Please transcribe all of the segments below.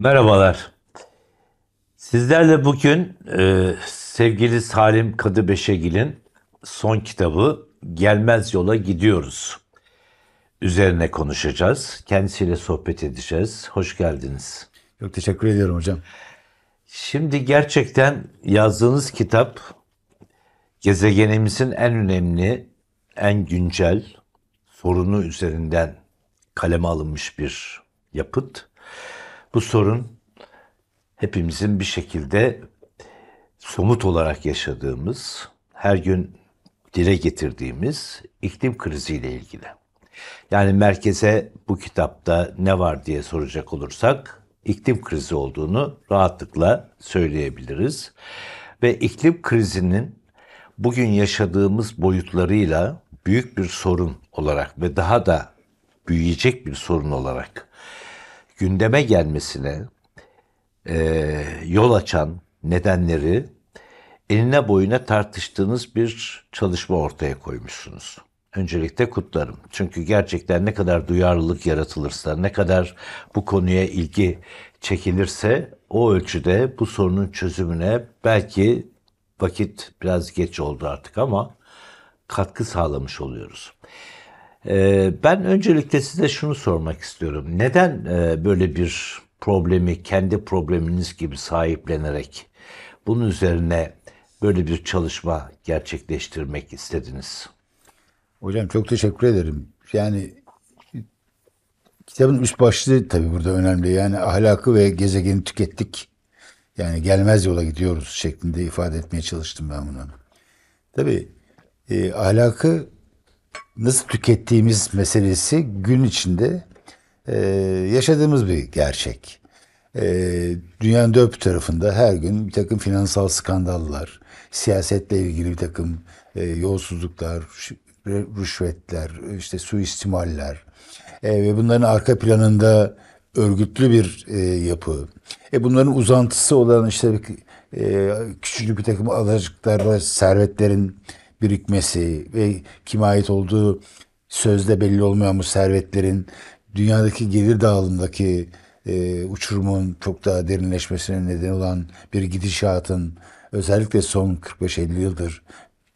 Merhabalar. Sizlerle bugün e, sevgili Salim Kadı Beşegil'in son kitabı Gelmez Yola Gidiyoruz üzerine konuşacağız. Kendisiyle sohbet edeceğiz. Hoş geldiniz. Çok teşekkür ediyorum hocam. Şimdi gerçekten yazdığınız kitap gezegenimizin en önemli, en güncel sorunu üzerinden kaleme alınmış bir yapıt. Bu sorun hepimizin bir şekilde somut olarak yaşadığımız, her gün dile getirdiğimiz iklim kriziyle ilgili. Yani merkeze bu kitapta ne var diye soracak olursak iklim krizi olduğunu rahatlıkla söyleyebiliriz. Ve iklim krizinin bugün yaşadığımız boyutlarıyla büyük bir sorun olarak ve daha da büyüyecek bir sorun olarak gündeme gelmesine e, yol açan nedenleri eline boyuna tartıştığınız bir çalışma ortaya koymuşsunuz. Öncelikle kutlarım. Çünkü gerçekten ne kadar duyarlılık yaratılırsa, ne kadar bu konuya ilgi çekilirse o ölçüde bu sorunun çözümüne belki vakit biraz geç oldu artık ama katkı sağlamış oluyoruz. Ee, ben öncelikle size şunu sormak istiyorum. Neden e, böyle bir problemi kendi probleminiz gibi sahiplenerek bunun üzerine böyle bir çalışma gerçekleştirmek istediniz? Hocam çok teşekkür ederim. Yani kitabın üst başlığı tabii burada önemli. Yani ahlakı ve gezegeni tükettik. Yani gelmez yola gidiyoruz şeklinde ifade etmeye çalıştım ben bunu. Tabii e, ahlakı nasıl tükettiğimiz meselesi gün içinde e, yaşadığımız bir gerçek. E, dünyanın dört tarafında her gün bir takım finansal skandallar, siyasetle ilgili bir takım e, yolsuzluklar, rüşvetler, işte suistimaller e, ve bunların arka planında örgütlü bir e, yapı. E, bunların uzantısı olan işte e, küçücük bir takım alacıklarla servetlerin birikmesi ve kime ait olduğu sözde belli olmayan bu servetlerin dünyadaki gelir dağılımındaki e, uçurumun çok daha derinleşmesine neden olan bir gidişatın özellikle son 45-50 yıldır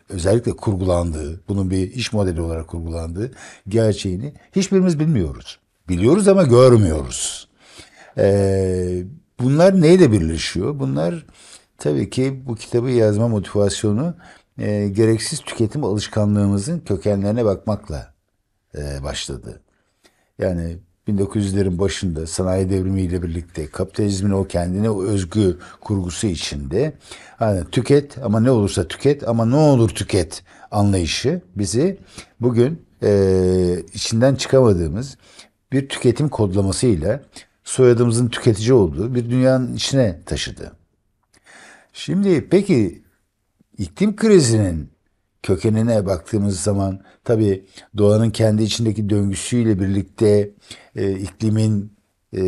özellikle kurgulandığı, bunun bir iş modeli olarak kurgulandığı gerçeğini hiçbirimiz bilmiyoruz. Biliyoruz ama görmüyoruz. Ee, bunlar neyle birleşiyor? Bunlar tabii ki bu kitabı yazma motivasyonu e, gereksiz tüketim alışkanlığımızın kökenlerine bakmakla e, başladı. Yani 1900'lerin başında sanayi devrimiyle birlikte kapitalizmin o kendine o özgü kurgusu içinde hani tüket ama ne olursa tüket ama ne olur tüket anlayışı bizi bugün e, içinden çıkamadığımız bir tüketim kodlamasıyla soyadımızın tüketici olduğu bir dünyanın içine taşıdı. Şimdi peki iklim krizinin kökenine baktığımız zaman tabi doğanın kendi içindeki döngüsüyle birlikte e, iklimin e,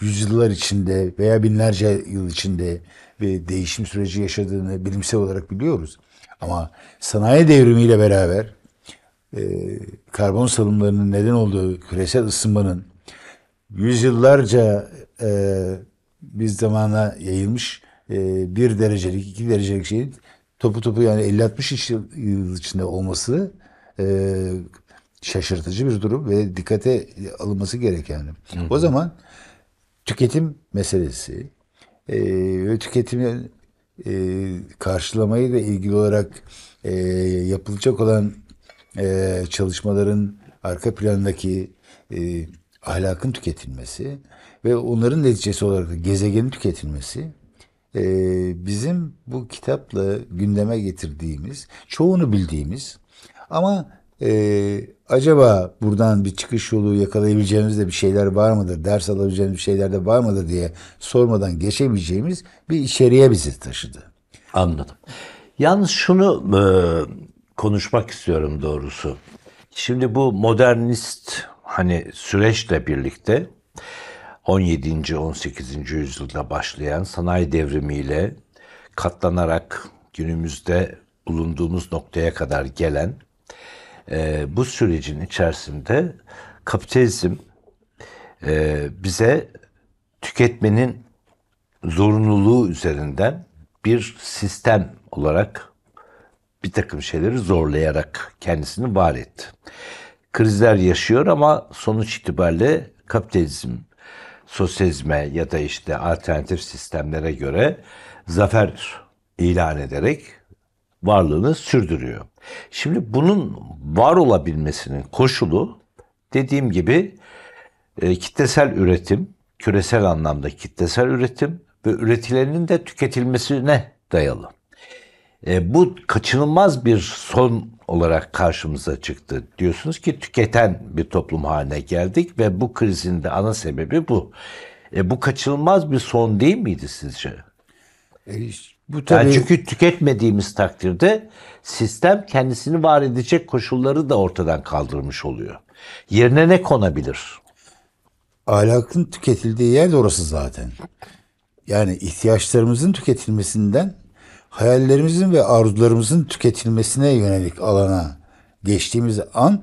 yüzyıllar içinde veya binlerce yıl içinde bir değişim süreci yaşadığını bilimsel olarak biliyoruz. Ama sanayi devrimiyle beraber e, karbon salımlarının neden olduğu küresel ısınmanın yüzyıllarca e, bir zamana yayılmış e, bir derecelik, iki derecelik şeyin topu topu yani 50-60 yıl içinde olması e, şaşırtıcı bir durum ve dikkate alınması gereken. Hı hı. O zaman tüketim meselesi e, ve tüketimi e, karşılamayı da ilgili olarak e, yapılacak olan e, çalışmaların arka plandaki e, ahlakın tüketilmesi ve onların neticesi olarak da gezegenin tüketilmesi ee, bizim bu kitapla gündeme getirdiğimiz, çoğunu bildiğimiz ama e, acaba buradan bir çıkış yolu yakalayabileceğimiz de bir şeyler var mıdır, ders alabileceğimiz bir şeyler de var mıdır diye sormadan geçemeyeceğimiz bir içeriye bizi taşıdı. Anladım. Yalnız şunu e, konuşmak istiyorum doğrusu. Şimdi bu modernist hani süreçle birlikte 17. 18. yüzyılda başlayan sanayi devrimiyle katlanarak günümüzde bulunduğumuz noktaya kadar gelen e, bu sürecin içerisinde kapitalizm e, bize tüketmenin zorunluluğu üzerinden bir sistem olarak bir takım şeyleri zorlayarak kendisini var etti. Krizler yaşıyor ama sonuç itibariyle kapitalizm sosyalizme ya da işte alternatif sistemlere göre zafer ilan ederek varlığını sürdürüyor. Şimdi bunun var olabilmesinin koşulu dediğim gibi e, kitlesel üretim, küresel anlamda kitlesel üretim ve üretilenin de tüketilmesine dayalı. E, bu kaçınılmaz bir son olarak karşımıza çıktı. Diyorsunuz ki tüketen bir toplum haline geldik ve bu krizin de ana sebebi bu. E, bu kaçınılmaz bir son değil miydi sizce? E, bu tabii... yani çünkü tüketmediğimiz takdirde sistem kendisini var edecek koşulları da ortadan kaldırmış oluyor. Yerine ne konabilir? Ahlakın tüketildiği yer de orası zaten. Yani ihtiyaçlarımızın tüketilmesinden hayallerimizin ve arzularımızın tüketilmesine yönelik alana geçtiğimiz an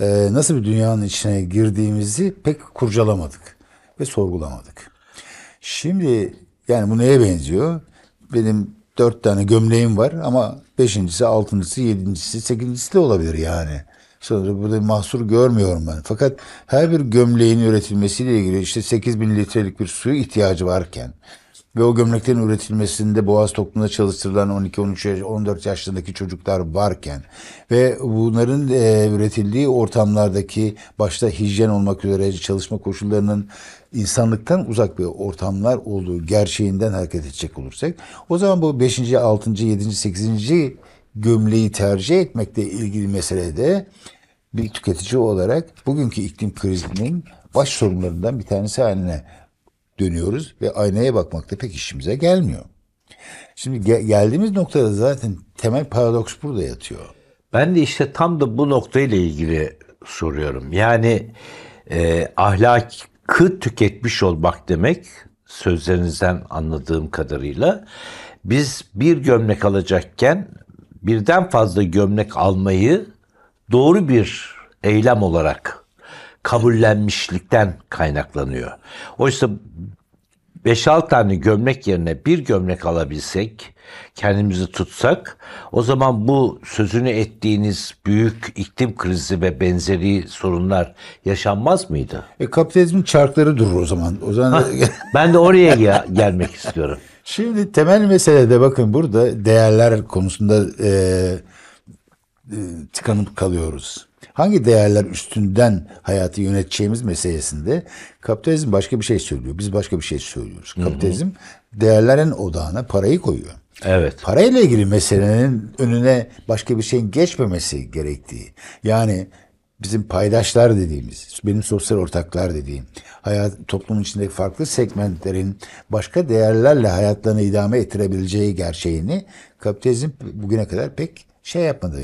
e, nasıl bir dünyanın içine girdiğimizi pek kurcalamadık ve sorgulamadık. Şimdi yani bu neye benziyor? Benim dört tane gömleğim var ama beşincisi, altıncısı, yedincisi, sekizincisi de olabilir yani. Sonra burada mahsur görmüyorum ben. Fakat her bir gömleğin üretilmesiyle ilgili işte 8 bin litrelik bir suyu ihtiyacı varken ve o gömleklerin üretilmesinde Boğaz toplumunda çalıştırılan 12, 13, 14 yaşlarındaki çocuklar varken ve bunların e, üretildiği ortamlardaki başta hijyen olmak üzere çalışma koşullarının insanlıktan uzak bir ortamlar olduğu gerçeğinden hareket edecek olursak o zaman bu 5. 6. 7. 8. gömleği tercih etmekle ilgili meselede bir tüketici olarak bugünkü iklim krizinin baş sorunlarından bir tanesi haline dönüyoruz ve aynaya bakmakta pek işimize gelmiyor. Şimdi ge- geldiğimiz noktada zaten temel paradoks burada yatıyor. Ben de işte tam da bu noktayla ilgili soruyorum. Yani e, ahlakı tüketmiş olmak demek sözlerinizden anladığım kadarıyla biz bir gömlek alacakken birden fazla gömlek almayı doğru bir eylem olarak kabullenmişlikten kaynaklanıyor. Oysa 5-6 tane gömlek yerine bir gömlek alabilsek, kendimizi tutsak, o zaman bu sözünü ettiğiniz büyük iklim krizi ve benzeri sorunlar yaşanmaz mıydı? E, kapitalizmin çarkları durur o zaman. O zaman ben de oraya gel- gelmek istiyorum. Şimdi temel meselede bakın burada değerler konusunda e, e, tıkanıp kalıyoruz. Hangi değerler üstünden hayatı yöneteceğimiz meselesinde kapitalizm başka bir şey söylüyor. Biz başka bir şey söylüyoruz. Kapitalizm hı hı. değerlerin odağına parayı koyuyor. Evet. Parayla ilgili meselenin önüne başka bir şeyin geçmemesi gerektiği. Yani bizim paydaşlar dediğimiz, benim sosyal ortaklar dediğim, hayat toplumun içindeki farklı segmentlerin başka değerlerle hayatlarını idame ettirebileceği gerçeğini kapitalizm bugüne kadar pek şey yapmadı,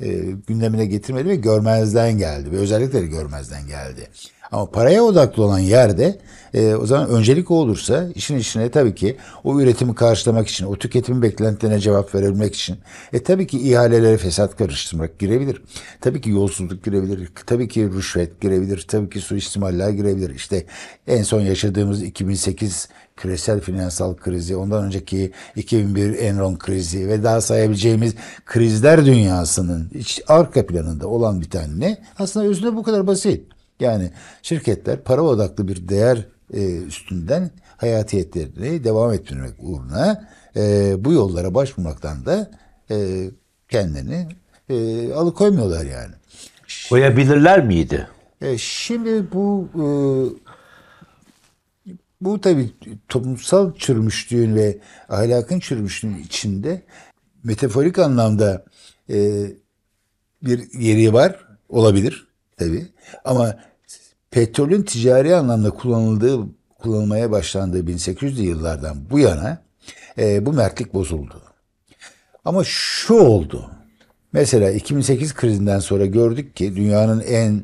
e, gündemine getirmedi ve görmezden geldi. Ve özellikle görmezden geldi. Ama paraya odaklı olan yerde e, o zaman öncelik olursa işin içine tabii ki o üretimi karşılamak için, o tüketim beklentilerine cevap verebilmek için e tabii ki ihalelere fesat karıştırmak girebilir. Tabii ki yolsuzluk girebilir. Tabii ki rüşvet girebilir. Tabii ki suistimaller girebilir. İşte en son yaşadığımız 2008 küresel finansal krizi, ondan önceki 2001 Enron krizi ve daha sayabileceğimiz krizler dünyasının iç, arka planında olan bir tane aslında özünde bu kadar basit. Yani şirketler para odaklı bir değer e, üstünden hayatiyetlerini devam ettirmek uğruna e, bu yollara başvurmaktan da e, kendilerini e, alıkoymuyorlar yani. Koyabilirler miydi? E, şimdi bu e, bu tabii toplumsal çürümüşlüğün ve ahlakın çürümüşlüğün içinde metaforik anlamda e, bir yeri var olabilir tabii. Ama petrolün ticari anlamda kullanıldığı kullanılmaya başlandığı 1800'lü yıllardan bu yana e, bu mertlik bozuldu. Ama şu oldu. Mesela 2008 krizinden sonra gördük ki dünyanın en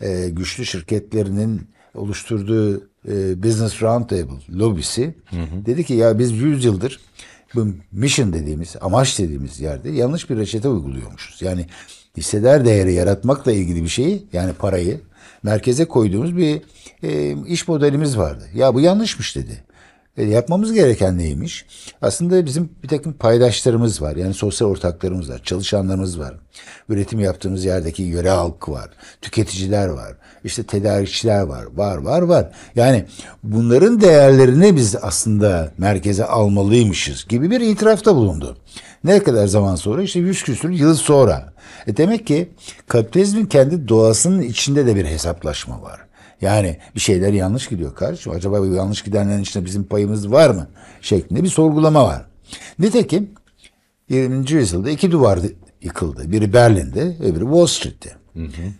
e, güçlü şirketlerinin oluşturduğu e, Business Roundtable lobisi hı hı. dedi ki ya biz 100 yıldır bu mission dediğimiz, amaç dediğimiz yerde yanlış bir reçete uyguluyormuşuz. Yani hisseder değeri yaratmakla ilgili bir şeyi yani parayı merkeze koyduğumuz bir e, iş modelimiz vardı. Ya bu yanlışmış dedi. E, yapmamız gereken neymiş? Aslında bizim bir takım paydaşlarımız var. Yani sosyal ortaklarımız var, çalışanlarımız var. Üretim yaptığımız yerdeki yöre halkı var, tüketiciler var, işte tedarikçiler var, var, var, var. Yani bunların değerlerini biz aslında merkeze almalıymışız gibi bir itirafta bulundu. Ne kadar zaman sonra? İşte yüz küsür yıl sonra. E demek ki kapitalizmin kendi doğasının içinde de bir hesaplaşma var. Yani bir şeyler yanlış gidiyor kardeşim. Acaba bu yanlış gidenlerin içinde bizim payımız var mı? Şeklinde bir sorgulama var. Nitekim 20. yüzyılda iki duvar yıkıldı. Biri Berlin'de, öbürü Wall Street'te.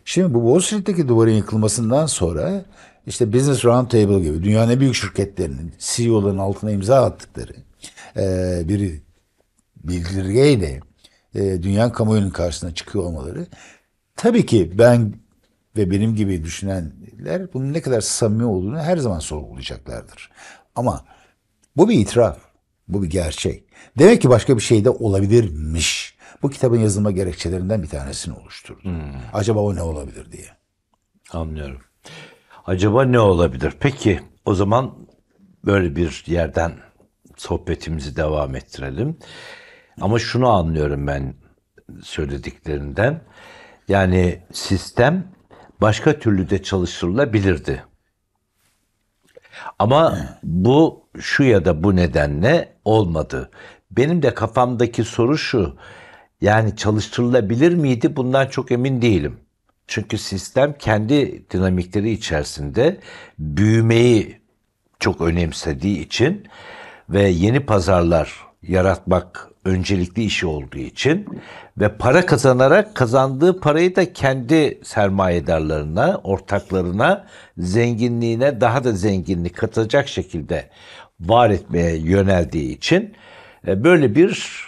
Şimdi bu Wall Street'teki duvarın yıkılmasından sonra işte Business Roundtable gibi dünyanın en büyük şirketlerinin CEO'ların altına imza attıkları e, bir bildirgeyle e, dünya kamuoyunun karşısına çıkıyor olmaları tabii ki ben ve benim gibi düşünenler bunun ne kadar samimi olduğunu her zaman sorgulayacaklardır. Ama bu bir itiraf, bu bir gerçek. Demek ki başka bir şey de olabilirmiş. Bu kitabın yazılma gerekçelerinden bir tanesini oluşturdu. Hmm. Acaba o ne olabilir diye. Anlıyorum. Acaba ne olabilir? Peki o zaman böyle bir yerden sohbetimizi devam ettirelim. Ama şunu anlıyorum ben söylediklerinden. Yani sistem başka türlü de çalıştırılabilirdi. Ama bu şu ya da bu nedenle olmadı. Benim de kafamdaki soru şu. Yani çalıştırılabilir miydi? Bundan çok emin değilim. Çünkü sistem kendi dinamikleri içerisinde büyümeyi çok önemsediği için ve yeni pazarlar yaratmak öncelikli işi olduğu için ve para kazanarak kazandığı parayı da kendi sermayedarlarına, ortaklarına, zenginliğine daha da zenginlik katacak şekilde var etmeye yöneldiği için e, böyle bir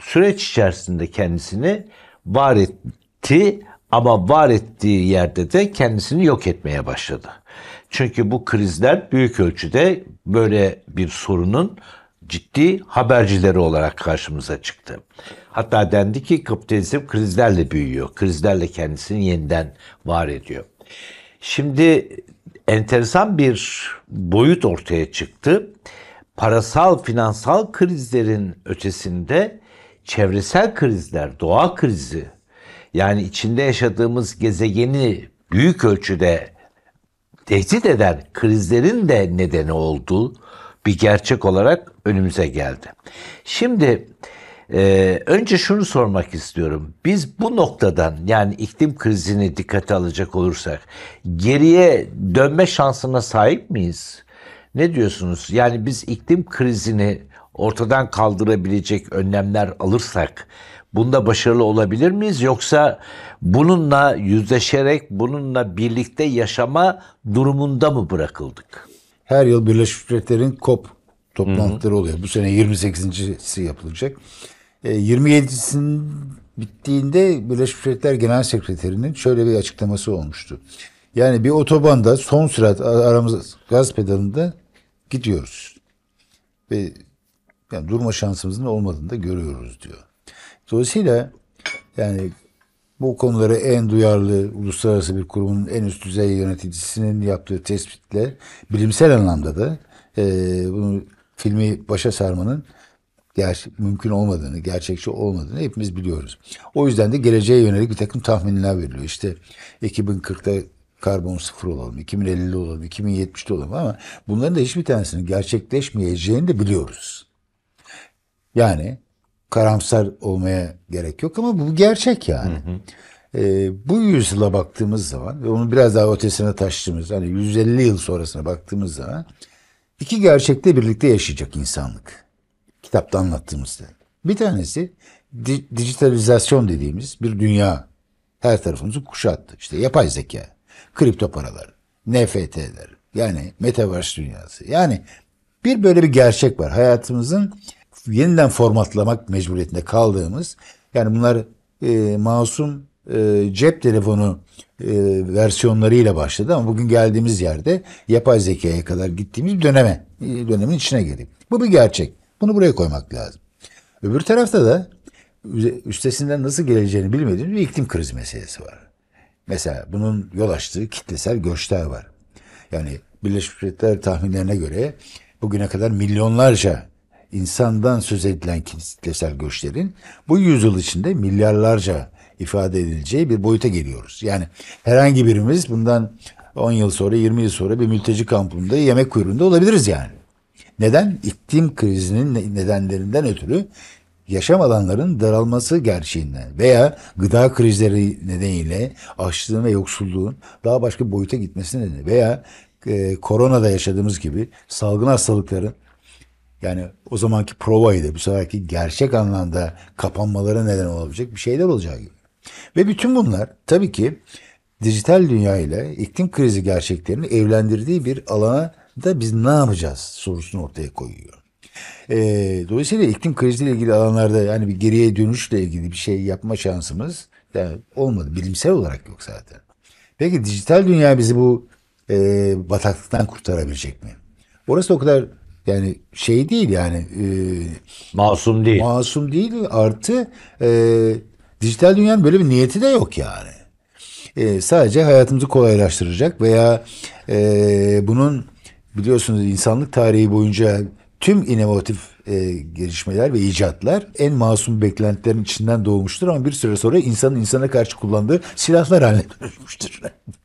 süreç içerisinde kendisini var etti ama var ettiği yerde de kendisini yok etmeye başladı. Çünkü bu krizler büyük ölçüde böyle bir sorunun ciddi habercileri olarak karşımıza çıktı. Hatta dendi ki kapitalizm krizlerle büyüyor. Krizlerle kendisini yeniden var ediyor. Şimdi enteresan bir boyut ortaya çıktı. Parasal, finansal krizlerin ötesinde çevresel krizler, doğa krizi yani içinde yaşadığımız gezegeni büyük ölçüde tehdit eden krizlerin de nedeni olduğu bir gerçek olarak önümüze geldi. Şimdi e, önce şunu sormak istiyorum. Biz bu noktadan yani iklim krizini dikkate alacak olursak geriye dönme şansına sahip miyiz? Ne diyorsunuz? Yani biz iklim krizini ortadan kaldırabilecek önlemler alırsak bunda başarılı olabilir miyiz yoksa bununla yüzleşerek bununla birlikte yaşama durumunda mı bırakıldık? her yıl Birleşmiş Milletler'in COP toplantıları oluyor. Bu sene 28.si yapılacak. E, 27'sinin bittiğinde Birleşmiş Milletler Genel Sekreterinin şöyle bir açıklaması olmuştu. Yani bir otobanda son sürat aramız gaz pedalında gidiyoruz. Ve yani durma şansımızın olmadığını da görüyoruz diyor. Dolayısıyla yani bu konuları en duyarlı uluslararası bir kurumun en üst düzey yöneticisinin yaptığı tespitle bilimsel anlamda da e, bunu filmi başa sarmanın ger mümkün olmadığını, gerçekçi olmadığını hepimiz biliyoruz. O yüzden de geleceğe yönelik bir takım tahminler veriliyor. İşte 2040'ta karbon sıfır olalım, 2050'de olalım, 2070'de olalım ama bunların da hiçbir tanesinin gerçekleşmeyeceğini de biliyoruz. Yani karamsar olmaya gerek yok ama bu gerçek yani. Hı hı. E, bu yüzyıla baktığımız zaman ve onu biraz daha ötesine taştığımız hani 150 yıl sonrasına baktığımız zaman iki gerçekte birlikte yaşayacak insanlık. Kitapta anlattığımızda. Bir tanesi di- dijitalizasyon dediğimiz bir dünya her tarafımızı kuşattı. İşte yapay zeka, kripto paralar, NFT'ler yani metaverse dünyası. Yani bir böyle bir gerçek var. Hayatımızın yeniden formatlamak mecburiyetinde kaldığımız yani bunlar e, masum e, cep telefonu e, versiyonlarıyla başladı ama bugün geldiğimiz yerde yapay zekaya kadar gittiğimiz döneme e, dönemin içine girdik. Bu bir gerçek. Bunu buraya koymak lazım. Öbür tarafta da üstesinden nasıl geleceğini bilmediğimiz bir iklim krizi meselesi var. Mesela bunun yol açtığı kitlesel göçler var. Yani Birleşmiş Milletler tahminlerine göre bugüne kadar milyonlarca insandan söz edilen kitlesel göçlerin bu yüzyıl içinde milyarlarca ifade edileceği bir boyuta geliyoruz. Yani herhangi birimiz bundan 10 yıl sonra 20 yıl sonra bir mülteci kampında yemek kuyruğunda olabiliriz yani. Neden? İklim krizinin nedenlerinden ötürü yaşam alanlarının daralması gerçeğinden veya gıda krizleri nedeniyle açlığın ve yoksulluğun daha başka boyuta gitmesi nedeniyle veya e, koronada yaşadığımız gibi salgın hastalıkların yani o zamanki provaydı, bu seferki gerçek anlamda kapanmalara neden olabilecek bir şeyler olacağı gibi. Ve bütün bunlar tabii ki dijital dünya ile iklim krizi gerçeklerini evlendirdiği bir alana da biz ne yapacağız sorusunu ortaya koyuyor. E, dolayısıyla iklim kriziyle ilgili alanlarda yani bir geriye dönüşle ilgili bir şey yapma şansımız yani olmadı. Bilimsel olarak yok zaten. Peki dijital dünya bizi bu e, bataklıktan kurtarabilecek mi? Orası o kadar yani şey değil yani. E, masum değil. Masum değil. Artı e, dijital dünyanın böyle bir niyeti de yok yani. E, sadece hayatımızı kolaylaştıracak veya e, bunun biliyorsunuz insanlık tarihi boyunca tüm inovatif e, gelişmeler ve icatlar en masum beklentilerin içinden doğmuştur ama bir süre sonra insanın insana karşı kullandığı silahlar haline dönüşmüştür.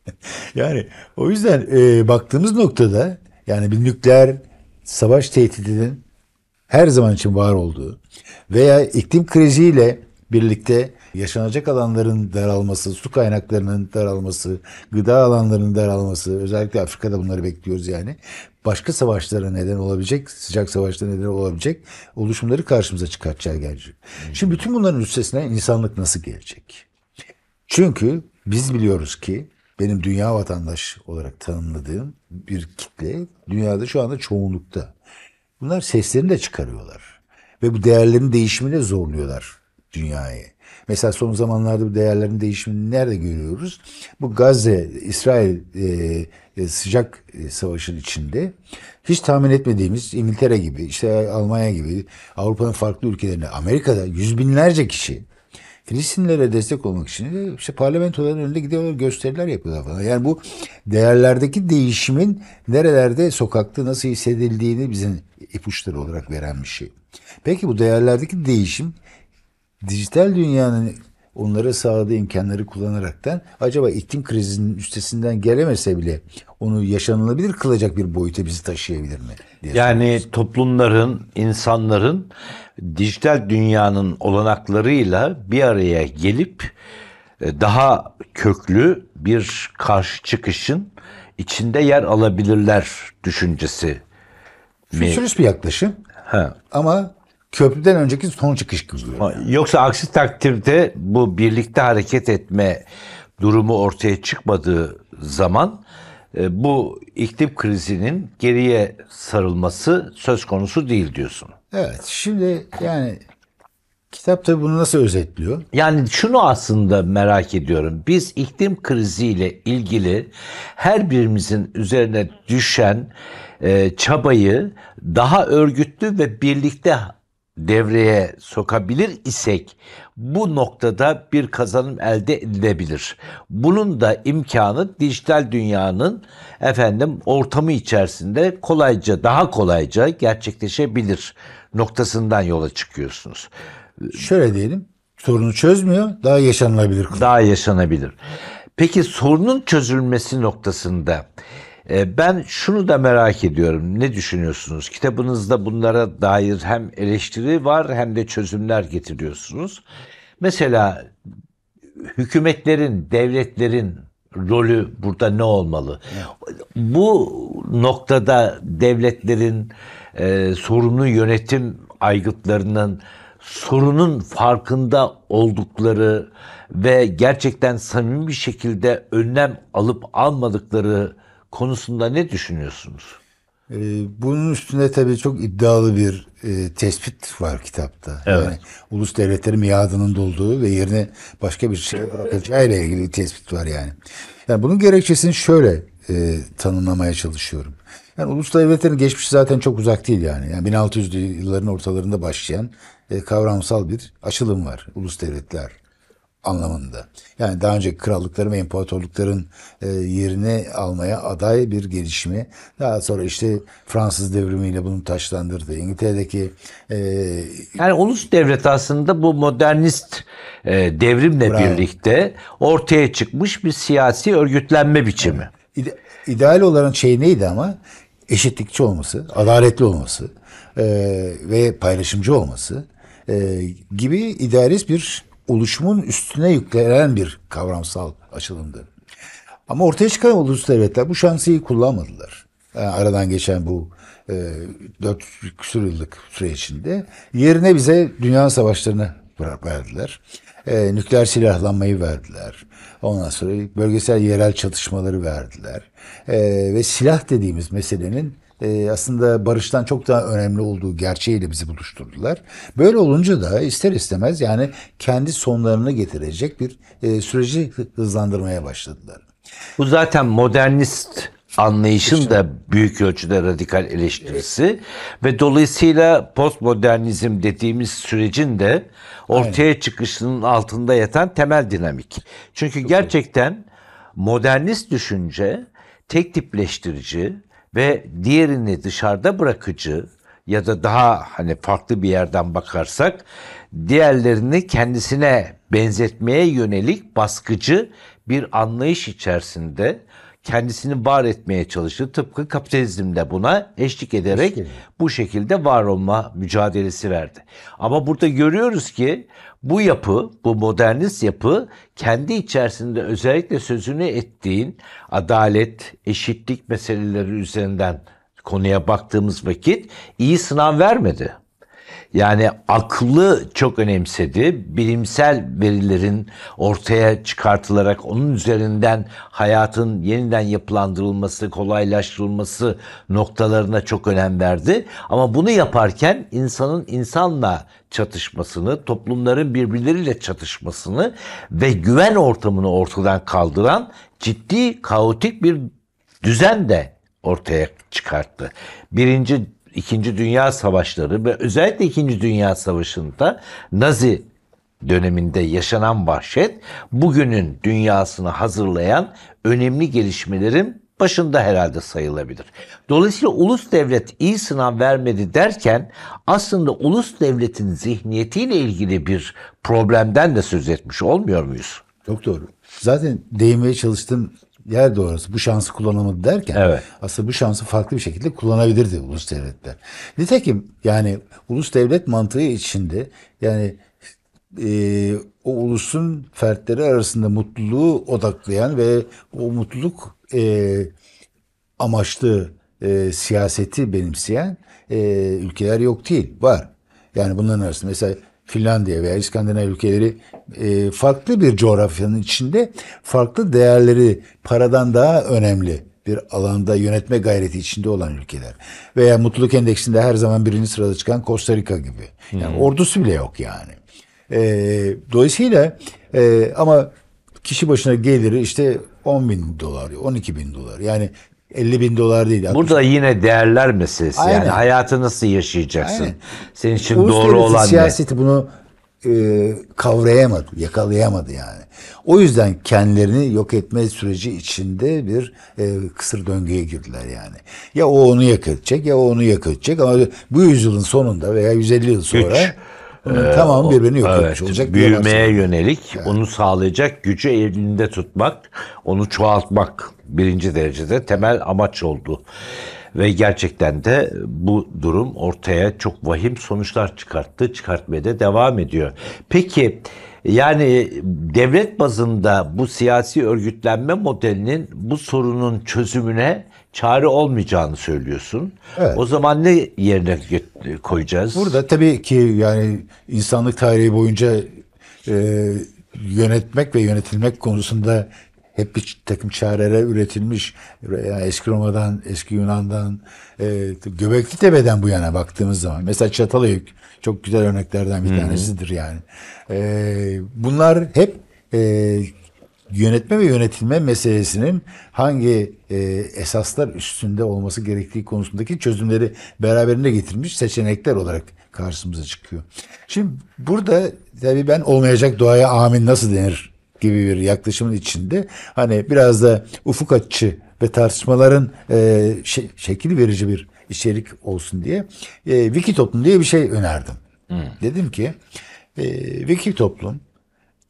yani o yüzden e, baktığımız noktada yani bir nükleer savaş tehdidinin her zaman için var olduğu veya iklim kriziyle birlikte yaşanacak alanların daralması, su kaynaklarının daralması, gıda alanlarının daralması, özellikle Afrika'da bunları bekliyoruz yani. Başka savaşlara neden olabilecek, sıcak savaşlara neden olabilecek oluşumları karşımıza çıkartacağı gelecek. Şimdi bütün bunların üstesinden insanlık nasıl gelecek? Çünkü biz biliyoruz ki benim dünya vatandaş olarak tanımladığım bir kitle dünyada şu anda çoğunlukta. Bunlar seslerini de çıkarıyorlar. Ve bu değerlerin değişimine zorluyorlar dünyayı. Mesela son zamanlarda bu değerlerin değişimini nerede görüyoruz? Bu Gazze, İsrail e, e sıcak e, savaşın içinde hiç tahmin etmediğimiz İngiltere gibi, işte Almanya gibi, Avrupa'nın farklı ülkelerinde, Amerika'da yüz binlerce kişi Filistinlilere destek olmak için de işte parlamentoların önünde gidiyorlar gösteriler yapıyorlar falan. Yani bu değerlerdeki değişimin nerelerde sokakta nasıl hissedildiğini bize ipuçları olarak veren bir şey. Peki bu değerlerdeki değişim dijital dünyanın onlara sağladığı imkanları kullanaraktan acaba iklim krizinin üstesinden gelemese bile onu yaşanılabilir kılacak bir boyuta bizi taşıyabilir mi? Diye yani soruyoruz. toplumların, insanların dijital dünyanın olanaklarıyla bir araya gelip e, daha köklü bir karşı çıkışın içinde yer alabilirler düşüncesi. Fütürist bir yaklaşım. Ha. Ama köprüden önceki son çıkış gibi. Yoksa aksi takdirde bu birlikte hareket etme durumu ortaya çıkmadığı zaman e, bu iklim krizinin geriye sarılması söz konusu değil diyorsun. Evet şimdi yani kitap tabi bunu nasıl özetliyor? Yani şunu aslında merak ediyorum. Biz iklim kriziyle ilgili her birimizin üzerine düşen e, çabayı daha örgütlü ve birlikte devreye sokabilir isek bu noktada bir kazanım elde edilebilir. Bunun da imkanı dijital dünyanın efendim ortamı içerisinde kolayca daha kolayca gerçekleşebilir noktasından yola çıkıyorsunuz. Şöyle diyelim sorunu çözmüyor daha yaşanılabilir. Daha yaşanabilir. Peki sorunun çözülmesi noktasında ee, ben şunu da merak ediyorum. Ne düşünüyorsunuz? Kitabınızda bunlara dair hem eleştiri var hem de çözümler getiriyorsunuz. Mesela hükümetlerin, devletlerin rolü burada ne olmalı? Bu noktada devletlerin e, sorunlu yönetim aygıtlarının sorunun farkında oldukları ve gerçekten samimi bir şekilde önlem alıp almadıkları konusunda ne düşünüyorsunuz? Ee, bunun üstüne tabii çok iddialı bir e, tespit var kitapta. Evet. Yani, ulus devletlerin miadının dolduğu ve yerine başka bir şey ile ilgili bir tespit var yani. Yani bunun gerekçesini şöyle e, tanımlamaya çalışıyorum. Yani ulus devletlerin geçmişi zaten çok uzak değil yani. yani 1600'lü yılların ortalarında başlayan e, kavramsal bir açılım var ulus devletler anlamında. Yani daha önce krallıkların ve imparatorlukların e, yerini almaya aday bir gelişme. Daha sonra işte Fransız devrimiyle bunu taşlandırdı. İngiltere'deki e, yani ulus devlet aslında bu modernist e, devrimle bravo. birlikte ortaya çıkmış bir siyasi örgütlenme biçimi. İde, ideal olan şey neydi ama? Eşitlikçi olması, adaletli olması e, ve paylaşımcı olması e, gibi idealist bir oluşumun üstüne yüklenen bir kavramsal açılımdır. Ama ortaya çıkan ulus devletler bu şansı kullanmadılar. Yani aradan geçen bu e, 4 küsur yıllık süre içinde yerine bize dünya savaşlarını verdiler. E, nükleer silahlanmayı verdiler. Ondan sonra bölgesel yerel çatışmaları verdiler. E, ve silah dediğimiz meselenin e, aslında barıştan çok daha önemli olduğu gerçeğiyle bizi buluşturdular. Böyle olunca da ister istemez yani kendi sonlarını getirecek bir e, süreci hızlandırmaya başladılar. Bu zaten modernist anlayışın da büyük ölçüde radikal eleştirisi ve dolayısıyla postmodernizm dediğimiz sürecin de ortaya Aynen. çıkışının altında yatan temel dinamik. Çünkü Çok gerçekten öyle. modernist düşünce tek tipleştirici, ve diğerini dışarıda bırakıcı ya da daha hani farklı bir yerden bakarsak diğerlerini kendisine benzetmeye yönelik baskıcı bir anlayış içerisinde kendisini var etmeye çalıştı tıpkı kapitalizmde buna eşlik ederek Eşkin. bu şekilde var olma mücadelesi verdi. Ama burada görüyoruz ki bu yapı, bu modernist yapı kendi içerisinde özellikle sözünü ettiğin adalet, eşitlik meseleleri üzerinden konuya baktığımız vakit iyi sınav vermedi. Yani aklı çok önemsedi. Bilimsel verilerin ortaya çıkartılarak onun üzerinden hayatın yeniden yapılandırılması, kolaylaştırılması noktalarına çok önem verdi. Ama bunu yaparken insanın insanla çatışmasını, toplumların birbirleriyle çatışmasını ve güven ortamını ortadan kaldıran ciddi kaotik bir düzen de ortaya çıkarttı. Birinci İkinci Dünya Savaşları ve özellikle İkinci Dünya Savaşı'nda Nazi döneminde yaşanan vahşet bugünün dünyasını hazırlayan önemli gelişmelerin başında herhalde sayılabilir. Dolayısıyla ulus devlet iyi sınav vermedi derken aslında ulus devletin zihniyetiyle ilgili bir problemden de söz etmiş olmuyor muyuz? Çok doğru. Zaten değinmeye çalıştığım yer doğrusu bu şansı kullanamadı derken evet. aslında bu şansı farklı bir şekilde kullanabilirdi ulus devletler. Nitekim yani ulus devlet mantığı içinde yani e, o ulusun fertleri arasında mutluluğu odaklayan ve o mutluluk e, amaçlı e, siyaseti benimseyen e, ülkeler yok değil. Var. Yani bunların arasında mesela Finlandiya veya İskandinav ülkeleri e, farklı bir coğrafyanın içinde farklı değerleri paradan daha önemli bir alanda yönetme gayreti içinde olan ülkeler. Veya mutluluk endeksinde her zaman birinci sırada çıkan Costa Rica gibi. Yani hmm. ordusu bile yok yani. E, dolayısıyla e, ama kişi başına geliri işte 10 bin dolar, 12 bin dolar. Yani 50 bin dolar değil. 60. Burada yine değerler meselesi. Aynen. Yani hayatı nasıl yaşayacaksın? Aynen. Senin için Ulus doğru olan siyaseti ne? bunu e, kavrayamadı, yakalayamadı yani. O yüzden kendilerini yok etme süreci içinde bir e, kısır döngüye girdiler yani. Ya o onu yok ya o onu yok ama bu yüzyılın sonunda veya 150 yıl sonra Üç. Bunun e, tamamı birbirini yok evet, etmiş olacak. Büyümeye yönelik yani. onu sağlayacak gücü elinde tutmak, onu çoğaltmak birinci derecede temel amaç oldu. Ve gerçekten de bu durum ortaya çok vahim sonuçlar çıkarttı, çıkartmaya da devam ediyor. Peki yani devlet bazında bu siyasi örgütlenme modelinin bu sorunun çözümüne çare olmayacağını söylüyorsun. Evet. O zaman ne yerine koyacağız? Burada tabii ki yani insanlık tarihi boyunca e, yönetmek ve yönetilmek konusunda hep bir takım çareler üretilmiş. Yani eski Roma'dan, eski Yunan'dan, e, Göbekli Tepe'den bu yana baktığımız zaman. Mesela Çatalhöyük çok güzel örneklerden bir Hı-hı. tanesidir yani. E, bunlar hep e, yönetme ve yönetilme meselesinin hangi e, esaslar üstünde olması gerektiği konusundaki çözümleri beraberinde getirmiş seçenekler olarak karşımıza çıkıyor. Şimdi burada tabii ben olmayacak doğaya amin nasıl denir gibi bir yaklaşımın içinde hani biraz da ufuk açıcı ve tartışmaların e, şey, şekil verici bir içerik olsun diye e, Wiki Toplum diye bir şey önerdim. Hmm. Dedim ki e, Wiki Toplum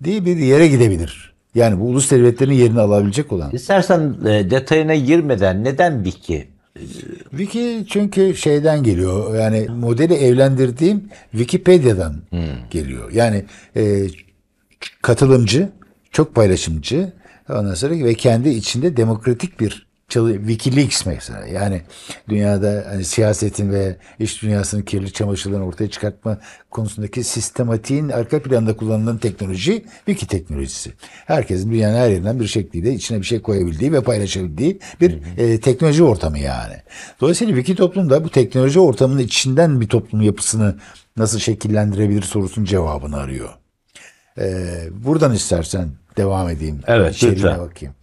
diye bir yere gidebilir. Yani bu ulus devletlerin yerini alabilecek olan. İstersen e, detayına girmeden neden Wiki? Wiki çünkü şeyden geliyor. Yani modeli evlendirdiğim Wikipedia'dan hmm. geliyor. Yani e, katılımcı çok paylaşımcı ondan sonra ve kendi içinde demokratik bir çalı Wikileaks mesela yani dünyada hani siyasetin ve iş dünyasının kirli çamaşırlarını ortaya çıkartma konusundaki sistematiğin arka planda kullanılan teknoloji Wiki teknolojisi. Herkesin dünyanın her yerinden bir şekliyle içine bir şey koyabildiği ve paylaşabildiği bir hı hı. E, teknoloji ortamı yani. Dolayısıyla Wiki toplumda bu teknoloji ortamının içinden bir toplum yapısını nasıl şekillendirebilir sorusunun cevabını arıyor. Ee, buradan istersen devam edeyim. Evet Şerine lütfen. bakayım.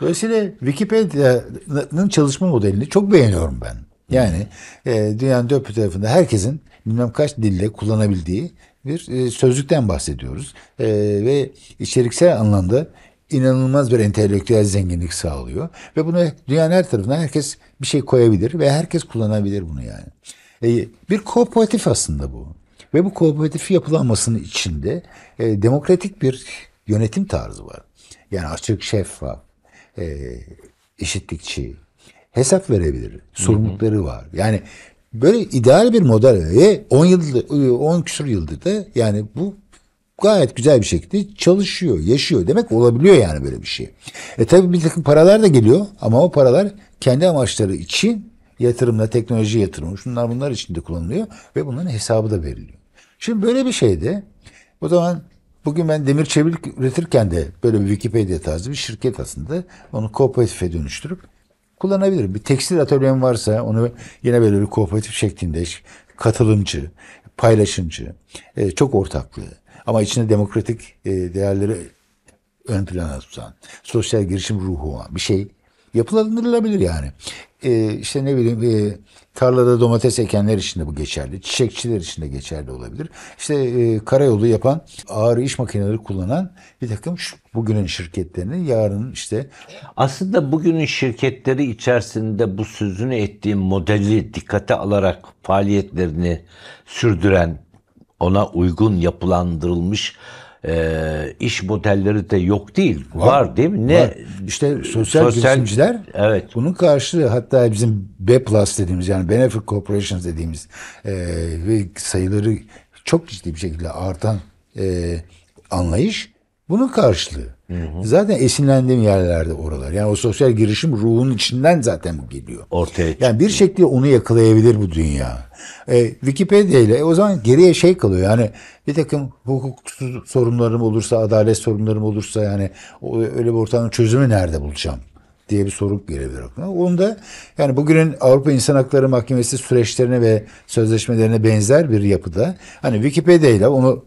Dolayısıyla Wikipedia'nın çalışma modelini çok beğeniyorum ben. Yani e, dünyanın dört bir tarafında herkesin bilmem kaç dille kullanabildiği bir e, sözlükten bahsediyoruz. E, ve içeriksel anlamda inanılmaz bir entelektüel zenginlik sağlıyor. Ve bunu dünyanın her tarafına herkes bir şey koyabilir ve herkes kullanabilir bunu yani. E, bir kooperatif aslında bu. Ve bu kooperatif yapılanmasının içinde e, demokratik bir yönetim tarzı var. Yani açık, şeffaf, e, eşitlikçi, hesap verebilir, sorumlulukları var. Yani böyle ideal bir model ve 10 yıldır 10 küsur yıldır da yani bu gayet güzel bir şekilde çalışıyor, yaşıyor. Demek olabiliyor yani böyle bir şey. E tabii bir takım paralar da geliyor ama o paralar kendi amaçları için yatırımla, teknoloji yatırımı, şunlar bunlar içinde kullanılıyor ve bunların hesabı da veriliyor. Şimdi böyle bir şeydi. O zaman bugün ben demir çevirik üretirken de böyle bir Wikipedia tarzı bir şirket aslında onu kooperatife dönüştürüp kullanabilirim. Bir tekstil atölyem varsa onu yine böyle bir kooperatif şeklinde katılımcı, paylaşımcı, e, çok ortaklı ama içinde demokratik e, değerleri ön plana tutan, sosyal girişim ruhu olan bir şey yapılandırılabilir yani. E, işte ne bileyim e, Tarlada domates ekenler için de bu geçerli. Çiçekçiler için de geçerli olabilir. İşte e, karayolu yapan, ağır iş makineleri kullanan bir takım şu, bugünün şirketlerinin yarın işte... Aslında bugünün şirketleri içerisinde bu sözünü ettiğim modeli dikkate alarak faaliyetlerini sürdüren, ona uygun yapılandırılmış e, iş modelleri de yok değil. Var, var değil mi? Ne var. İşte sosyal, sosyal girişimciler evet. bunun karşılığı hatta bizim B dediğimiz yani Benefit Corporations dediğimiz e, ve sayıları çok ciddi bir şekilde artan e, anlayış bunun karşılığı. Hı hı. Zaten esinlendiğim yerlerde oralar. Yani o sosyal girişim ruhun içinden zaten geliyor. Ortaya çıkıyor. Yani bir şekilde onu yakalayabilir bu dünya. ee, Wikipedia ile o zaman geriye şey kalıyor. Yani bir takım hukuk sorunlarım olursa, adalet sorunlarım olursa yani öyle bir ortamın çözümü nerede bulacağım? diye bir soru gelebilir aklına. Onu da yani bugünün Avrupa İnsan Hakları Mahkemesi süreçlerine ve sözleşmelerine benzer bir yapıda hani Wikipedia ile onu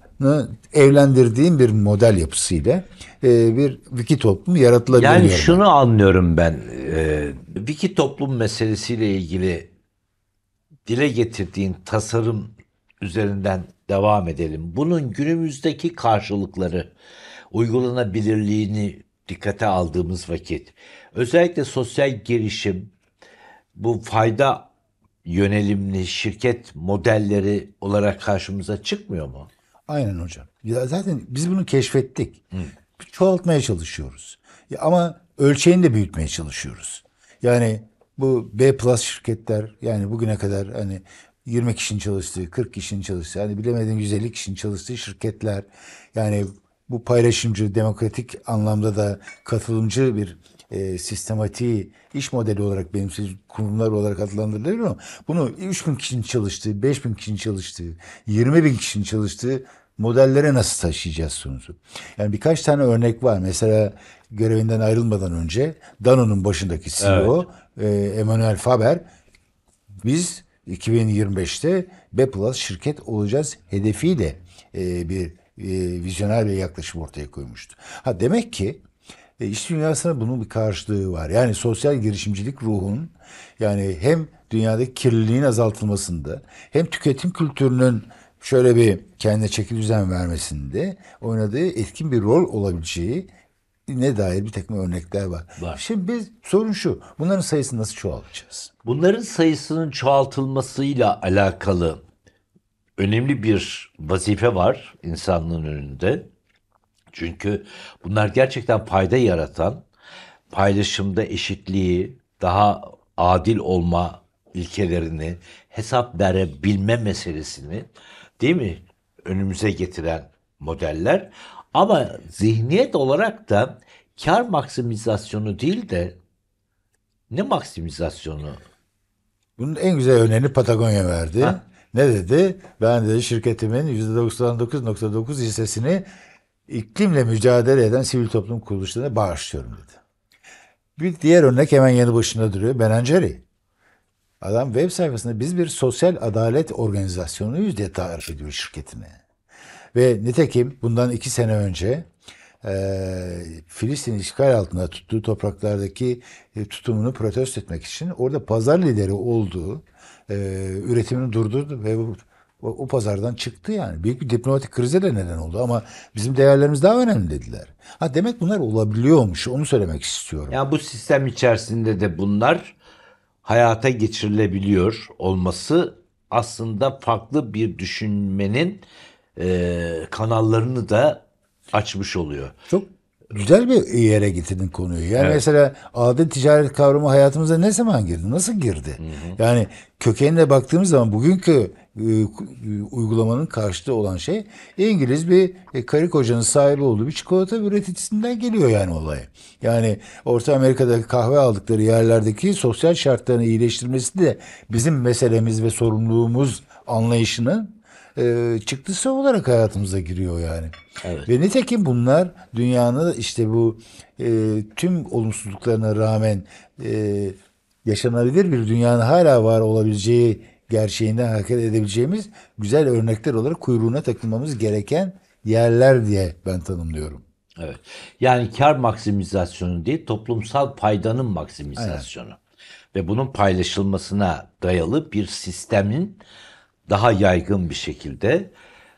evlendirdiğim bir model yapısıyla e, bir wiki toplum yaratılabilir. Yani yerine. şunu anlıyorum ben. E, wiki toplum meselesiyle ilgili dile getirdiğin tasarım üzerinden devam edelim. Bunun günümüzdeki karşılıkları, uygulanabilirliğini dikkate aldığımız vakit özellikle sosyal girişim bu fayda yönelimli şirket modelleri olarak karşımıza çıkmıyor mu? Aynen hocam. Ya zaten biz bunu keşfettik. Hı. Çoğaltmaya çalışıyoruz. Ya ama ölçeğini de büyütmeye çalışıyoruz. Yani bu B plus şirketler yani bugüne kadar hani 20 kişinin çalıştığı, 40 kişinin çalıştığı, hani bilemediğin 150 kişinin çalıştığı şirketler yani bu paylaşımcı, demokratik anlamda da katılımcı bir e, sistematiği iş modeli olarak benimsiz kurumlar olarak adlandırılıyor ama bunu 3 bin kişinin çalıştığı, 5 bin kişinin çalıştığı, 20 bin kişinin çalıştığı modellere nasıl taşıyacağız sonucu. Yani birkaç tane örnek var. Mesela görevinden ayrılmadan önce Danone'un başındaki CEO evet. e, Emmanuel Faber biz 2025'te B Plus şirket olacağız hedefiyle e, bir e, vizyoner bir yaklaşım ortaya koymuştu. Ha demek ki e, iş dünyasına bunun bir karşılığı var. Yani sosyal girişimcilik ruhun yani hem dünyadaki kirliliğin azaltılmasında hem tüketim kültürünün şöyle bir kendine çekil düzen vermesinde oynadığı etkin bir rol olabileceği ne dair bir takım örnekler var. var. Şimdi biz sorun şu. Bunların sayısını nasıl çoğaltacağız? Bunların sayısının çoğaltılmasıyla alakalı önemli bir vazife var insanlığın önünde. Çünkü bunlar gerçekten fayda yaratan, paylaşımda eşitliği, daha adil olma ilkelerini hesap verebilme meselesini değil mi? Önümüze getiren modeller. Ama zihniyet olarak da kar maksimizasyonu değil de ne maksimizasyonu? Bunun en güzel örneğini Patagonya verdi. Ha? Ne dedi? Ben dedi şirketimin %99.9 hissesini iklimle mücadele eden sivil toplum kuruluşlarına bağışlıyorum dedi. Bir diğer örnek hemen yanı başında duruyor. Ben Anceri. Adam web sayfasında biz bir sosyal adalet organizasyonuyuz diye tarif ediyor şirketini. Ve nitekim bundan iki sene önce e, Filistin işgal altında tuttuğu topraklardaki e, tutumunu protesto etmek için orada pazar lideri olduğu, e, üretimini durdurdu ve o, o pazardan çıktı yani. Büyük bir diplomatik krize de neden oldu ama bizim değerlerimiz daha önemli dediler. Ha demek bunlar olabiliyormuş onu söylemek istiyorum. Ya yani bu sistem içerisinde de bunlar hayata geçirilebiliyor olması aslında farklı bir düşünmenin e, kanallarını da açmış oluyor. Çok Güzel bir yere getirdin konuyu. Yani evet. mesela adil ticaret kavramı hayatımıza ne zaman girdi? Nasıl girdi? Hı hı. Yani kökenine baktığımız zaman bugünkü e, e, uygulamanın karşıtı olan şey İngiliz bir e, karı kocanın sahibi olduğu bir çikolata üreticisinden geliyor yani olay. Yani Orta Amerika'daki kahve aldıkları yerlerdeki sosyal şartlarını iyileştirmesi de bizim meselemiz ve sorumluluğumuz anlayışının e, çıktısı olarak hayatımıza giriyor yani. Evet. Ve nitekim bunlar dünyanın işte bu e, tüm olumsuzluklarına rağmen e, yaşanabilir bir dünyanın hala var olabileceği gerçeğinden hareket edebileceğimiz güzel örnekler olarak kuyruğuna takılmamız gereken yerler diye ben tanımlıyorum. Evet. Yani kar maksimizasyonu değil, toplumsal paydanın maksimizasyonu. Aynen. Ve bunun paylaşılmasına dayalı bir sistemin daha yaygın bir şekilde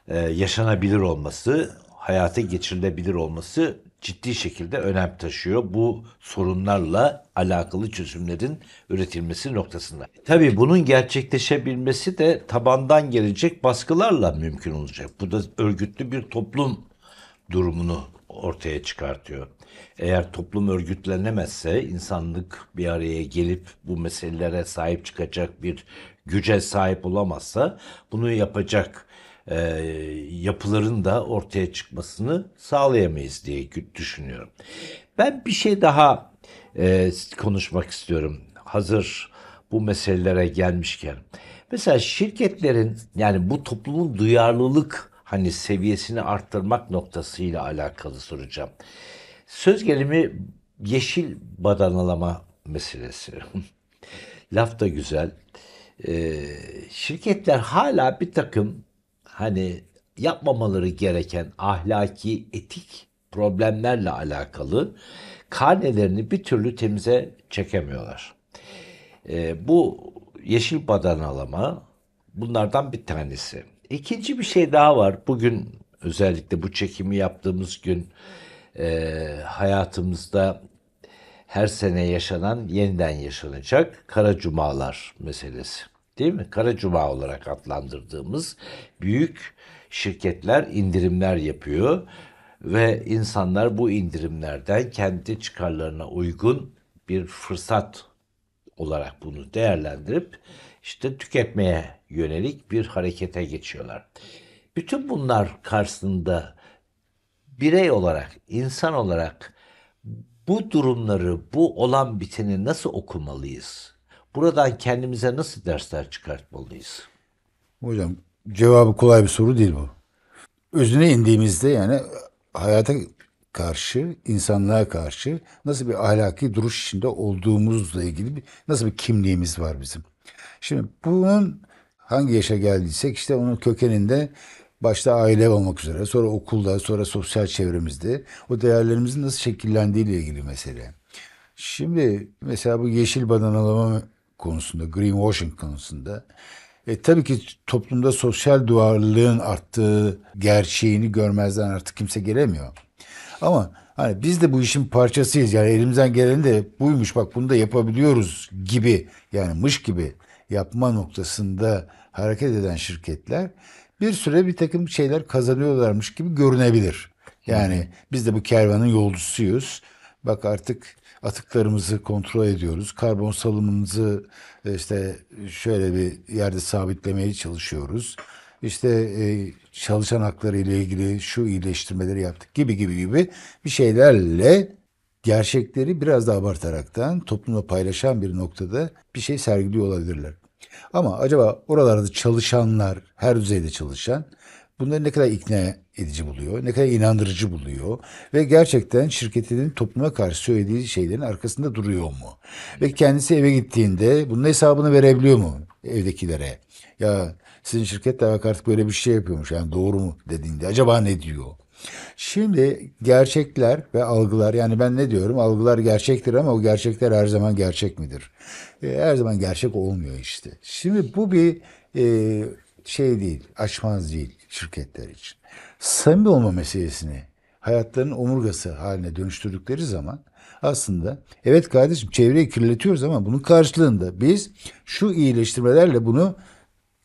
e, yaşanabilir olması, hayata geçirilebilir olması ciddi şekilde önem taşıyor. Bu sorunlarla alakalı çözümlerin üretilmesi noktasında. Tabii bunun gerçekleşebilmesi de tabandan gelecek baskılarla mümkün olacak. Bu da örgütlü bir toplum durumunu ortaya çıkartıyor. Eğer toplum örgütlenemezse insanlık bir araya gelip bu meselelere sahip çıkacak bir güce sahip olamazsa bunu yapacak e, yapıların da ortaya çıkmasını sağlayamayız diye düşünüyorum. Ben bir şey daha e, konuşmak istiyorum. Hazır bu meselelere gelmişken. Mesela şirketlerin yani bu toplumun duyarlılık hani seviyesini arttırmak noktasıyla alakalı soracağım. Söz gelimi yeşil badanalama meselesi. Laf da güzel e, şirketler hala bir takım hani yapmamaları gereken ahlaki, etik problemlerle alakalı karnelerini bir türlü temize çekemiyorlar. E, bu yeşil badanalama bunlardan bir tanesi. İkinci bir şey daha var. Bugün özellikle bu çekimi yaptığımız gün e, hayatımızda her sene yaşanan yeniden yaşanacak kara cumalar meselesi değil mi? Kara Cuma olarak adlandırdığımız büyük şirketler indirimler yapıyor ve insanlar bu indirimlerden kendi çıkarlarına uygun bir fırsat olarak bunu değerlendirip işte tüketmeye yönelik bir harekete geçiyorlar. Bütün bunlar karşısında birey olarak, insan olarak bu durumları, bu olan biteni nasıl okumalıyız? Buradan kendimize nasıl dersler çıkartmalıyız? Hocam cevabı kolay bir soru değil bu. Özüne indiğimizde yani hayata karşı, insanlığa karşı nasıl bir ahlaki duruş içinde olduğumuzla ilgili bir, nasıl bir kimliğimiz var bizim. Şimdi bunun hangi yaşa geldiysek işte onun kökeninde başta aile olmak üzere sonra okulda sonra sosyal çevremizde o değerlerimizin nasıl şekillendiği ile ilgili mesele. Şimdi mesela bu yeşil bananalama konusunda, greenwashing konusunda. E, tabii ki toplumda sosyal duvarlığın arttığı gerçeğini görmezden artık kimse gelemiyor. Ama hani biz de bu işin parçasıyız. Yani elimizden gelen de buymuş bak bunu da yapabiliyoruz gibi yani mış gibi yapma noktasında hareket eden şirketler bir süre bir takım şeyler kazanıyorlarmış gibi görünebilir. Yani biz de bu kervanın yolcusuyuz. Bak artık atıklarımızı kontrol ediyoruz. Karbon salımımızı e, işte şöyle bir yerde sabitlemeye çalışıyoruz. İşte e, çalışan hakları ile ilgili şu iyileştirmeleri yaptık gibi gibi gibi bir şeylerle gerçekleri biraz da abartaraktan toplumla paylaşan bir noktada bir şey sergiliyor olabilirler. Ama acaba oralarda çalışanlar, her düzeyde çalışan bunları ne kadar ikna edici buluyor, ne kadar inandırıcı buluyor ve gerçekten şirketinin topluma karşı söylediği şeylerin arkasında duruyor mu? Ve kendisi eve gittiğinde bunun hesabını verebiliyor mu evdekilere? Ya sizin şirket de bak artık böyle bir şey yapıyormuş yani doğru mu dediğinde acaba ne diyor? Şimdi gerçekler ve algılar yani ben ne diyorum algılar gerçektir ama o gerçekler her zaman gerçek midir? E, her zaman gerçek olmuyor işte. Şimdi bu bir e, şey değil açmaz değil şirketler için. Samimi olma meselesini hayatlarının omurgası haline dönüştürdükleri zaman aslında evet kardeşim çevreyi kirletiyoruz ama bunun karşılığında biz şu iyileştirmelerle bunu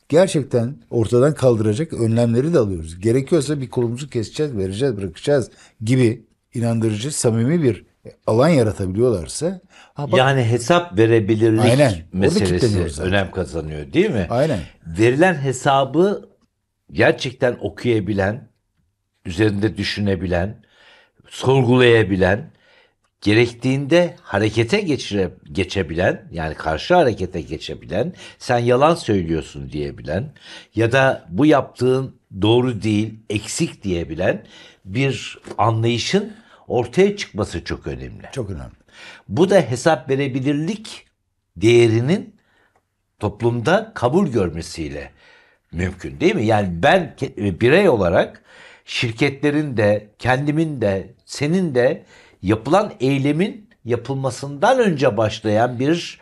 gerçekten ortadan kaldıracak önlemleri de alıyoruz. Gerekiyorsa bir kolumuzu keseceğiz, vereceğiz, bırakacağız gibi inandırıcı, samimi bir alan yaratabiliyorlarsa ha bak, yani hesap verebilirlik aynen, meselesi önem kazanıyor değil mi? Aynen. Verilen hesabı gerçekten okuyabilen, üzerinde düşünebilen, sorgulayabilen, gerektiğinde harekete geçire, geçebilen yani karşı harekete geçebilen sen yalan söylüyorsun diyebilen ya da bu yaptığın doğru değil eksik diyebilen bir anlayışın ortaya çıkması çok önemli. Çok önemli. Bu da hesap verebilirlik değerinin toplumda kabul görmesiyle mümkün değil mi? Yani ben e, birey olarak şirketlerin de, kendimin de, senin de yapılan eylemin yapılmasından önce başlayan bir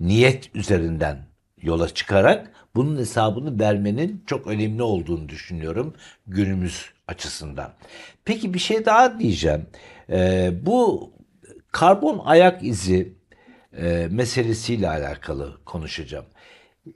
niyet üzerinden yola çıkarak bunun hesabını vermenin çok önemli olduğunu düşünüyorum günümüz açısından. Peki bir şey daha diyeceğim. Ee, bu karbon ayak izi e, meselesiyle alakalı konuşacağım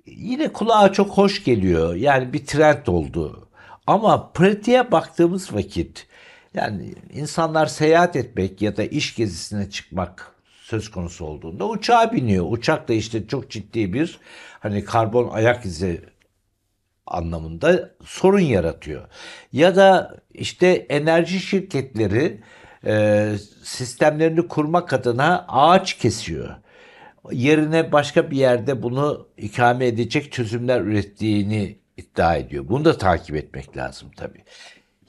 yine kulağa çok hoş geliyor. Yani bir trend oldu. Ama pratiğe baktığımız vakit yani insanlar seyahat etmek ya da iş gezisine çıkmak söz konusu olduğunda uçağa biniyor. Uçak da işte çok ciddi bir hani karbon ayak izi anlamında sorun yaratıyor. Ya da işte enerji şirketleri e, sistemlerini kurmak adına ağaç kesiyor yerine başka bir yerde bunu ikame edecek çözümler ürettiğini iddia ediyor. Bunu da takip etmek lazım tabii.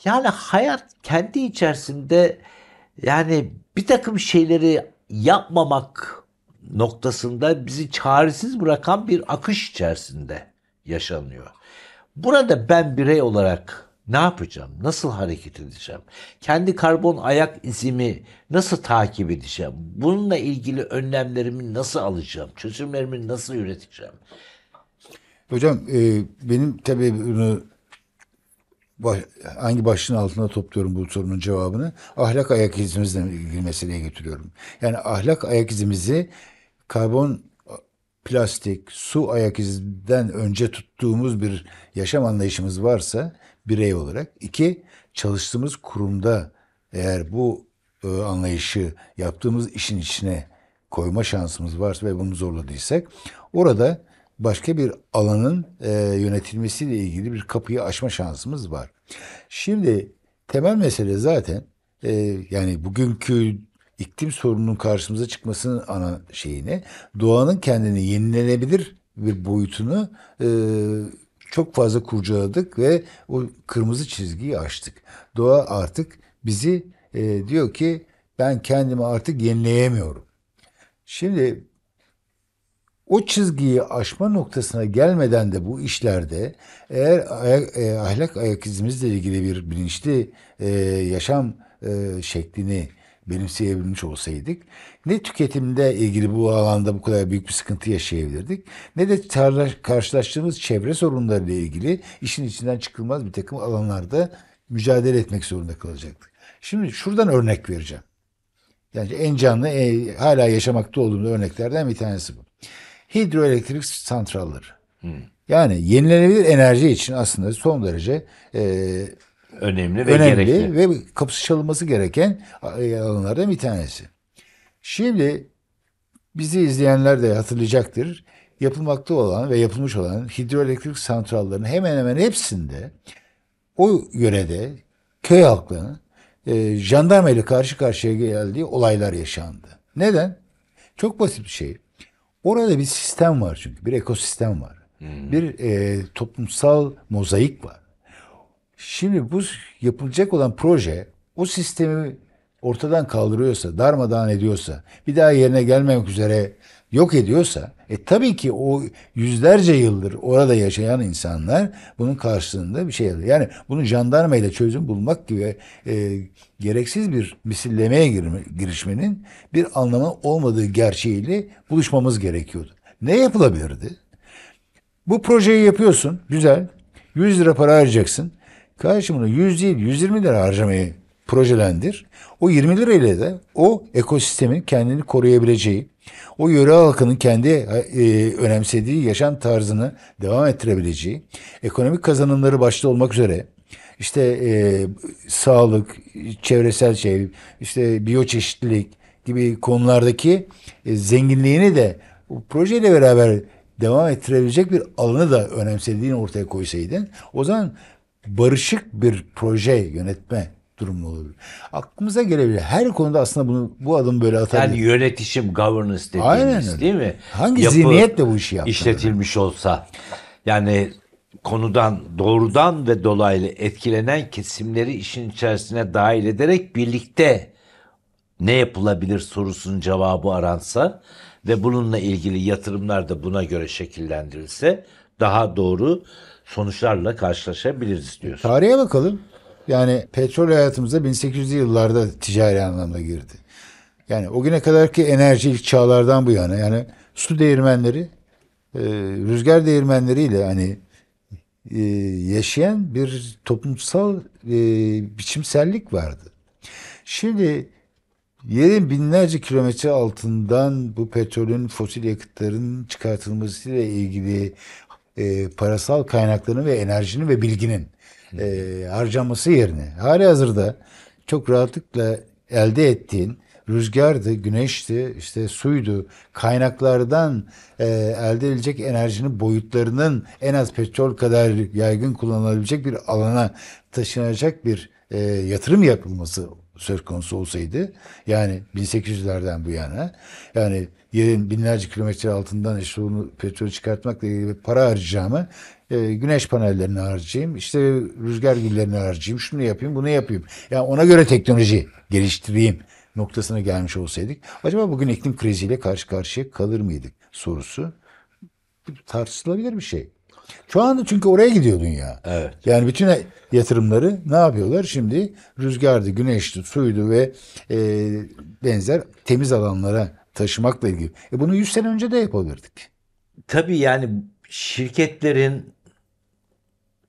Yani hayat kendi içerisinde yani bir takım şeyleri yapmamak noktasında bizi çaresiz bırakan bir akış içerisinde yaşanıyor. Burada ben birey olarak ne yapacağım? Nasıl hareket edeceğim? Kendi karbon ayak izimi nasıl takip edeceğim? Bununla ilgili önlemlerimi nasıl alacağım? Çözümlerimi nasıl üreteceğim? Hocam e, benim tabii bunu baş, hangi başlığın altına topluyorum bu sorunun cevabını? Ahlak ayak izimizle ilgili meseleye getiriyorum. Yani ahlak ayak izimizi karbon plastik, su ayak izinden önce tuttuğumuz bir yaşam anlayışımız varsa birey olarak. iki çalıştığımız kurumda eğer bu e, anlayışı yaptığımız işin içine koyma şansımız varsa ve bunu zorladıysak orada başka bir alanın e, yönetilmesiyle ilgili bir kapıyı açma şansımız var. Şimdi temel mesele zaten e, yani bugünkü iklim sorununun karşımıza çıkmasının ana şeyini doğanın kendini yenilenebilir bir boyutunu e, çok fazla kurcaladık ve o kırmızı çizgiyi aştık. Doğa artık bizi e, diyor ki ben kendimi artık yenileyemiyorum. Şimdi o çizgiyi aşma noktasına gelmeden de bu işlerde eğer ayak, e, ahlak ayak izimizle ilgili bir bilinçli e, yaşam e, şeklini benimseyebilmiş olsaydık ne tüketimde ilgili bu alanda bu kadar büyük bir sıkıntı yaşayabilirdik ne de tarla, karşılaştığımız çevre sorunlarıyla ilgili işin içinden çıkılmaz bir takım alanlarda mücadele etmek zorunda kalacaktık. Şimdi şuradan örnek vereceğim. Yani en canlı e, hala yaşamakta olduğumuz örneklerden bir tanesi bu. Hidroelektrik santralları. Hmm. Yani yenilenebilir enerji için aslında son derece e, önemli ve önemli gerekli. ve kapsışılması gereken e, alanlardan bir tanesi. Şimdi bizi izleyenler de hatırlayacaktır. Yapılmakta olan ve yapılmış olan hidroelektrik santrallerinin hemen hemen hepsinde o yörede köy halklarının e, jandarma ile karşı karşıya geldiği olaylar yaşandı. Neden? Çok basit bir şey. Orada bir sistem var çünkü. Bir ekosistem var. Hmm. Bir e, toplumsal mozaik var. Şimdi bu yapılacak olan proje o sistemi ortadan kaldırıyorsa, darmadağın ediyorsa, bir daha yerine gelmemek üzere yok ediyorsa, e tabii ki o yüzlerce yıldır orada yaşayan insanlar bunun karşılığında bir şey alıyor. Yani bunu jandarmayla çözüm bulmak gibi e, gereksiz bir misillemeye girişmenin bir anlamı olmadığı gerçeğiyle buluşmamız gerekiyordu. Ne yapılabilirdi? Bu projeyi yapıyorsun, güzel. 100 lira para harcayacaksın. Karşımına 100 değil 120 lira harcamayı projelendir. O 20 lirayla da o ekosistemin kendini koruyabileceği, o yöre halkının kendi e, e, önemsediği yaşam tarzını devam ettirebileceği, ekonomik kazanımları başta olmak üzere işte e, sağlık, çevresel şey, işte biyoçeşitlilik gibi konulardaki e, zenginliğini de bu projeyle beraber devam ettirebilecek bir alanı da önemsediğini ortaya koysaydın, o zaman barışık bir proje yönetme durum olabilir. Aklımıza gelebilir. Her konuda aslında bunu bu adım böyle atabilir. Yani yönetişim, governance dediğimiz Aynen. değil mi? Hangi Yapı zihniyetle bu işi yaptı? İşletilmiş olsa. Yani konudan doğrudan ve dolaylı etkilenen kesimleri işin içerisine dahil ederek birlikte ne yapılabilir sorusunun cevabı aransa ve bununla ilgili yatırımlar da buna göre şekillendirilse daha doğru sonuçlarla karşılaşabiliriz diyorsun. Tarihe bakalım. Yani petrol hayatımıza 1800'lü yıllarda ticari anlamda girdi. Yani o güne kadar ki enerji ilk çağlardan bu yana yani su değirmenleri e, rüzgar değirmenleriyle hani e, yaşayan bir toplumsal e, biçimsellik vardı. Şimdi yerin binlerce kilometre altından bu petrolün fosil yakıtların çıkartılmasıyla ilgili parasal kaynaklarını ve enerjinin ve bilginin e, harcaması yerine hali hazırda çok rahatlıkla elde ettiğin rüzgardı, güneşti, işte suydu, kaynaklardan e, elde edilecek enerjinin boyutlarının en az petrol kadar yaygın kullanılabilecek bir alana taşınacak bir e, yatırım yapılması söz konusu olsaydı yani 1800'lerden bu yana yani yerin binlerce kilometre altından işte onu petrol çıkartmakla ilgili bir para harcayacağımı e, güneş panellerini harcayayım, işte rüzgar güllerini harcayayım, şunu yapayım, bunu yapayım. Ya yani ona göre teknoloji geliştireyim noktasına gelmiş olsaydık acaba bugün iklim kriziyle karşı karşıya kalır mıydık sorusu tartışılabilir bir şey. Şu anda çünkü oraya gidiyor dünya. Evet. Yani bütün yatırımları ne yapıyorlar? Şimdi rüzgardı, güneşti, suydu ve e, benzer temiz alanlara taşımakla ilgili. E bunu 100 sene önce de yapabilirdik. Tabii yani şirketlerin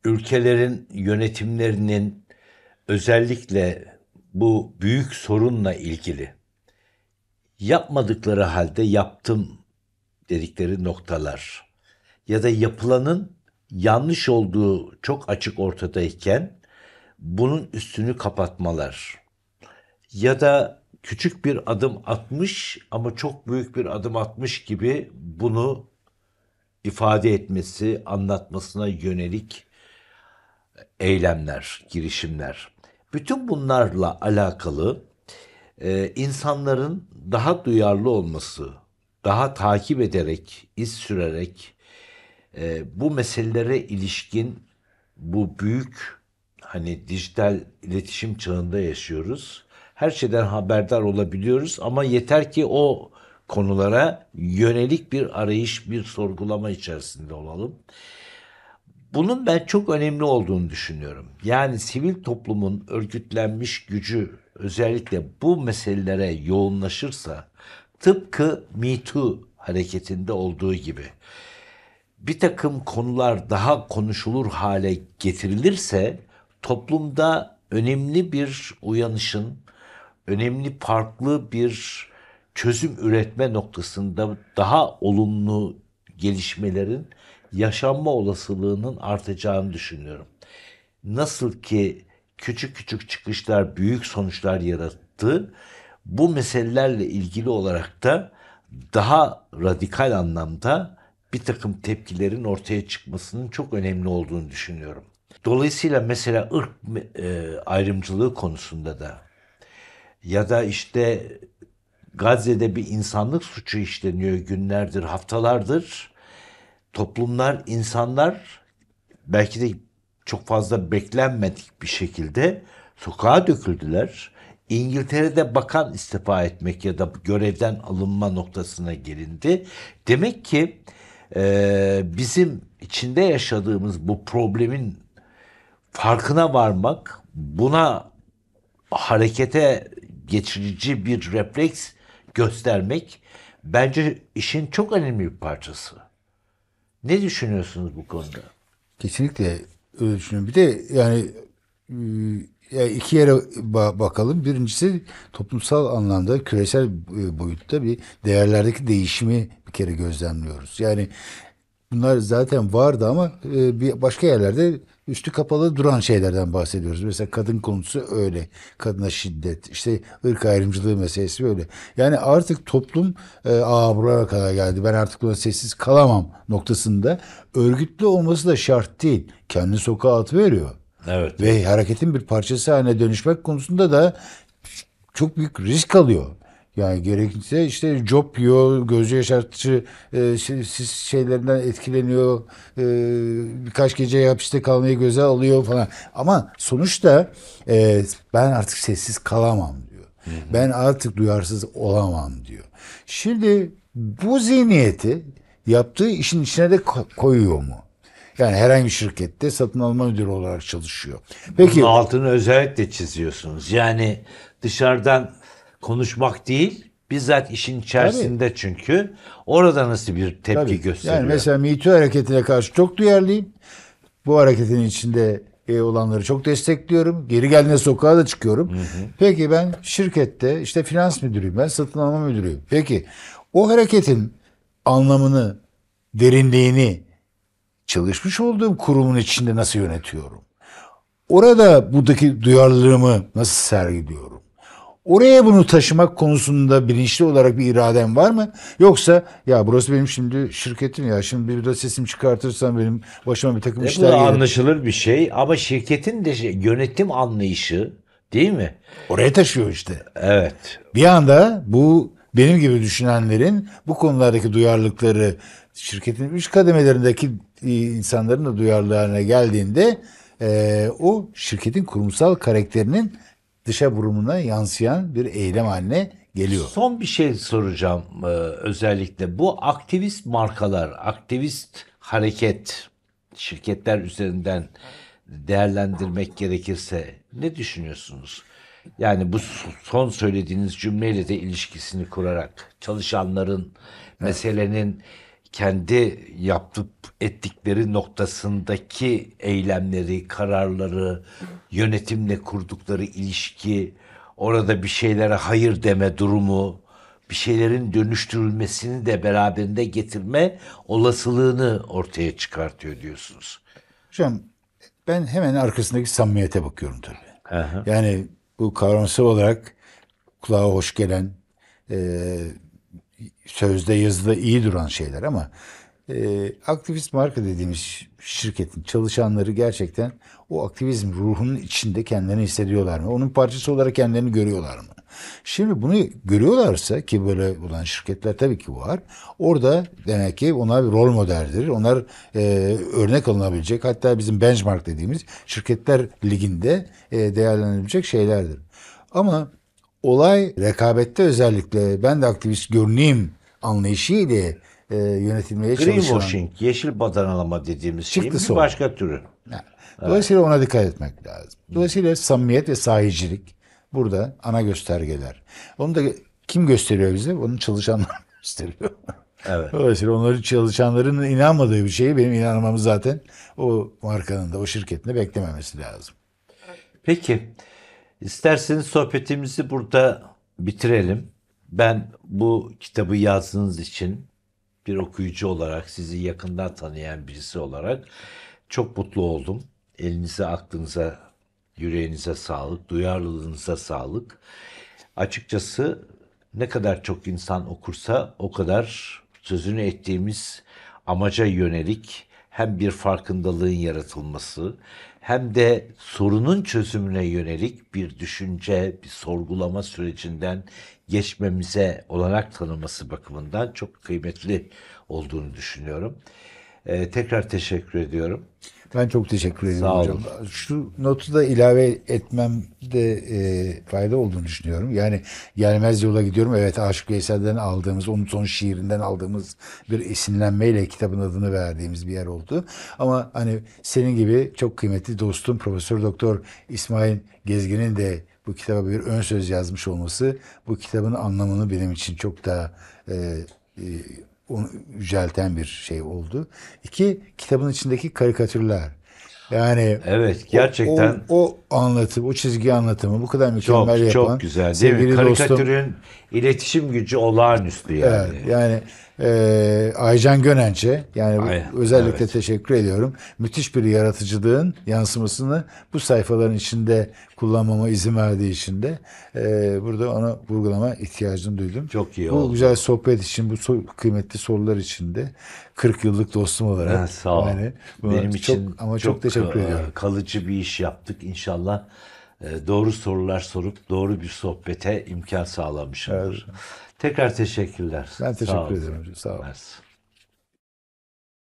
ülkelerin yönetimlerinin özellikle bu büyük sorunla ilgili yapmadıkları halde yaptım dedikleri noktalar ya da yapılanın yanlış olduğu çok açık ortadayken bunun üstünü kapatmalar ya da küçük bir adım atmış ama çok büyük bir adım atmış gibi bunu ifade etmesi, anlatmasına yönelik eylemler, girişimler. Bütün bunlarla alakalı e, insanların daha duyarlı olması, daha takip ederek, iz sürerek e, bu meselelere ilişkin bu büyük hani dijital iletişim çağında yaşıyoruz. Her şeyden haberdar olabiliyoruz ama yeter ki o konulara yönelik bir arayış, bir sorgulama içerisinde olalım. Bunun ben çok önemli olduğunu düşünüyorum. Yani sivil toplumun örgütlenmiş gücü özellikle bu meselelere yoğunlaşırsa tıpkı Me Too hareketinde olduğu gibi bir takım konular daha konuşulur hale getirilirse toplumda önemli bir uyanışın, önemli farklı bir çözüm üretme noktasında daha olumlu gelişmelerin yaşanma olasılığının artacağını düşünüyorum. Nasıl ki küçük küçük çıkışlar büyük sonuçlar yarattı, bu meselelerle ilgili olarak da daha radikal anlamda bir takım tepkilerin ortaya çıkmasının çok önemli olduğunu düşünüyorum. Dolayısıyla mesela ırk e, ayrımcılığı konusunda da ya da işte Gazze'de bir insanlık suçu işleniyor günlerdir, haftalardır toplumlar, insanlar belki de çok fazla beklenmedik bir şekilde sokağa döküldüler. İngiltere'de bakan istifa etmek ya da görevden alınma noktasına gelindi. Demek ki e, bizim içinde yaşadığımız bu problemin farkına varmak, buna harekete geçirici bir refleks göstermek bence işin çok önemli bir parçası. Ne düşünüyorsunuz bu konuda? Kesinlikle öyle düşünüyorum. Bir de yani e, yani iki yere bakalım. Birincisi toplumsal anlamda küresel e, boyutta bir değerlerdeki değişimi bir kere gözlemliyoruz. Yani Bunlar zaten vardı ama e, bir başka yerlerde üstü kapalı duran şeylerden bahsediyoruz. Mesela kadın konusu öyle. Kadına şiddet, işte ırk ayrımcılığı meselesi böyle. Yani artık toplum e, aa buraya kadar geldi ben artık buna sessiz kalamam noktasında örgütlü olması da şart değil. Kendi sokağa at veriyor. Evet. Ve hareketin bir parçası haline dönüşmek konusunda da çok büyük risk alıyor. Yani gerekirse işte job yiyor, gözü yaşartıcı e, şeylerinden etkileniyor, e, birkaç gece hapiste kalmayı göze alıyor falan. Ama sonuçta e, ben artık sessiz kalamam diyor. Hı hı. Ben artık duyarsız olamam diyor. Şimdi bu zihniyeti yaptığı işin içine de koyuyor mu? Yani herhangi bir şirkette satın alma müdürü olarak çalışıyor. Peki Bunun altını özellikle çiziyorsunuz. Yani dışarıdan konuşmak değil, bizzat işin içerisinde Tabii. çünkü orada nasıl bir tepki Tabii. gösteriyor? Yani mesela Me hareketine karşı çok duyarlıyım. Bu hareketin içinde e, olanları çok destekliyorum. Geri geldiğinde sokağa da çıkıyorum. Hı hı. Peki ben şirkette işte finans müdürüyüm, ben satın alma müdürüyüm. Peki o hareketin anlamını, derinliğini çalışmış olduğum kurumun içinde nasıl yönetiyorum? Orada buradaki duyarlılığımı nasıl sergiliyorum? Oraya bunu taşımak konusunda bilinçli olarak bir iraden var mı? Yoksa ya burası benim şimdi şirketim ya şimdi bir de sesim çıkartırsam benim başıma bir takım e işler gelir. anlaşılır bir şey ama şirketin de şey, yönetim anlayışı değil mi? Oraya taşıyor işte. Evet. Bir anda bu benim gibi düşünenlerin bu konulardaki duyarlılıkları şirketin üst kademelerindeki insanların da duyarlı geldiğinde e, o şirketin kurumsal karakterinin dışa vurumuna yansıyan bir eylem haline geliyor. Son bir şey soracağım e, özellikle. Bu aktivist markalar, aktivist hareket şirketler üzerinden değerlendirmek gerekirse ne düşünüyorsunuz? Yani bu son söylediğiniz cümleyle de ilişkisini kurarak çalışanların meselenin evet kendi yaptıp ettikleri noktasındaki eylemleri, kararları, yönetimle kurdukları ilişki, orada bir şeylere hayır deme durumu, bir şeylerin dönüştürülmesini de beraberinde getirme olasılığını ortaya çıkartıyor diyorsunuz. Hocam ben hemen arkasındaki samimiyete bakıyorum tabii. Aha. Yani bu kavramsal olarak kulağa hoş gelen sözde yazıda iyi duran şeyler ama e, aktivist marka dediğimiz şirketin çalışanları gerçekten o aktivizm ruhunun içinde kendilerini hissediyorlar mı? Onun parçası olarak kendilerini görüyorlar mı? Şimdi bunu görüyorlarsa ki böyle olan şirketler tabii ki var. Orada demek ki onlar bir rol modeldir. Onlar e, örnek alınabilecek hatta bizim benchmark dediğimiz şirketler liginde e, değerlenilecek şeylerdir. Ama olay rekabette özellikle ben de aktivist görüneyim anlayışıyla e, yönetilmeye Greenwashing, çalışan. Greenwashing, yeşil badanalama dediğimiz şeyin bir başka türü. Yani, evet. ona dikkat etmek lazım. Dolayısıyla Hı. samimiyet ve sahicilik burada ana göstergeler. Onu da kim gösteriyor bize? Onun çalışanlar gösteriyor. Evet. Dolayısıyla onların çalışanların inanmadığı bir şeyi benim inanmamı zaten o markanın da o şirketin de beklememesi lazım. Peki. İsterseniz sohbetimizi burada bitirelim. Ben bu kitabı yazdığınız için bir okuyucu olarak, sizi yakından tanıyan birisi olarak çok mutlu oldum. Elinize, aklınıza, yüreğinize sağlık, duyarlılığınıza sağlık. Açıkçası ne kadar çok insan okursa o kadar sözünü ettiğimiz amaca yönelik hem bir farkındalığın yaratılması hem de sorunun çözümüne yönelik bir düşünce, bir sorgulama sürecinden geçmemize olanak tanıması bakımından çok kıymetli olduğunu düşünüyorum. Ee, tekrar teşekkür ediyorum. Ben çok teşekkür ederim Sağ hocam. Olun. Şu notu da ilave etmemde e, fayda olduğunu düşünüyorum. Yani gelmez yola gidiyorum. Evet Aşık Veysel'den aldığımız, onun son şiirinden aldığımız bir esinlenmeyle kitabın adını verdiğimiz bir yer oldu. Ama hani senin gibi çok kıymetli dostum Profesör Doktor İsmail Gezgin'in de bu kitaba bir ön söz yazmış olması bu kitabın anlamını benim için çok daha e, e onu yücelten bir şey oldu. İki, kitabın içindeki karikatürler. Yani evet gerçekten o, o, o anlatım, o çizgi anlatımı bu kadar mükemmel çok, yapan. Çok güzel. Değil mi? Karikatürün dostum, iletişim gücü olağanüstü yani. Evet, yani e, Aycan Gönenç'e yani Aynen, özellikle evet. teşekkür ediyorum. Müthiş bir yaratıcılığın yansımasını bu sayfaların içinde kullanmama izin verdiği için de e, burada ona vurgulama ihtiyacını duydum. Çok iyi bu oldu. Bu güzel sohbet için, bu so kıymetli sorular için de 40 yıllık dostum olarak. Ha, sağ ol. Yani Benim çok, için ama çok, çok teşekkür e, ediyorum. Kalıcı bir iş yaptık inşallah. Ee, doğru sorular sorup doğru bir sohbete imkan sağlamışımdır. Evet. Tekrar teşekkürler. Ben teşekkür Sağ ederim. Sağ olun. Sağ